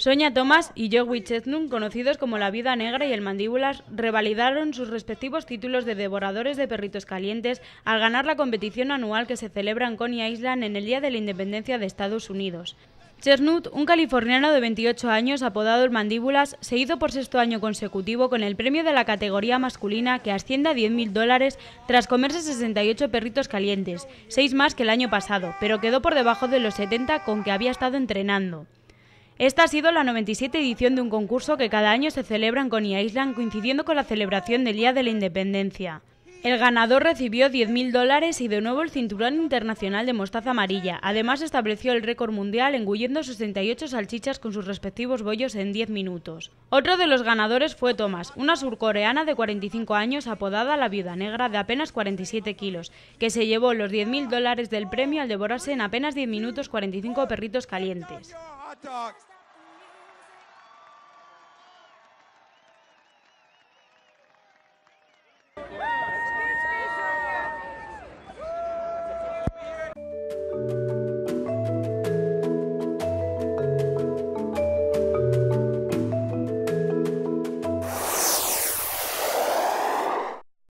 Sonia Thomas y Joey Chestnut, conocidos como la Vida Negra y el Mandíbulas, revalidaron sus respectivos títulos de devoradores de perritos calientes al ganar la competición anual que se celebra en Coney Island en el Día de la Independencia de Estados Unidos. Chesnut, un californiano de 28 años apodado el Mandíbulas, se hizo por sexto año consecutivo con el premio de la categoría masculina que asciende a 10.000 dólares tras comerse 68 perritos calientes, seis más que el año pasado, pero quedó por debajo de los 70 con que había estado entrenando. Esta ha sido la 97 edición de un concurso que cada año se celebra en Coney Island coincidiendo con la celebración del Día de la Independencia. El ganador recibió 10.000 dólares y de nuevo el cinturón internacional de mostaza amarilla. Además estableció el récord mundial engullendo 68 salchichas con sus respectivos bollos en 10 minutos. Otro de los ganadores fue Thomas, una surcoreana de 45 años apodada la viuda negra de apenas 47 kilos, que se llevó los 10.000 dólares del premio al devorarse en apenas 10 minutos 45 perritos calientes. dogs.